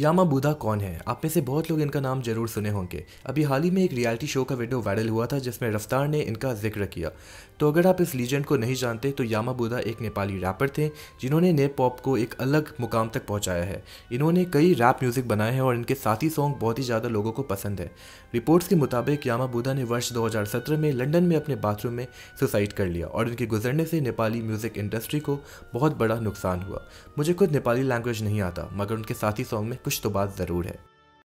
यामा बुधा कौन है आप में से बहुत लोग इनका नाम जरूर सुने होंगे अभी हाल ही में एक रियलिटी शो का वीडियो वायरल हुआ था जिसमें रफ्तार ने इनका जिक्र किया तो अगर आप इस लीजेंड को नहीं जानते तो यामा बुधा एक नेपाली रैपर थे जिन्होंने नेप पॉप को एक अलग मुकाम तक पहुंचाया है इन्होंने कई रैप म्यूज़िक बनाए हैं और इनके साथी सॉन्ग बहुत ही ज़्यादा लोगों को पसंद है रिपोर्ट्स के मुताबिक यामा बुधा ने वर्ष दो में लंडन में अपने बाथरूम में सुसाइड कर लिया और इनके गुजरने से नेपाली म्यूज़िक इंडस्ट्री को बहुत बड़ा नुकसान हुआ मुझे खुद नेपाली लैंग्वेज नहीं आता मगर उनके साथी सॉन्ग में कुछ तो बात ज़रूर है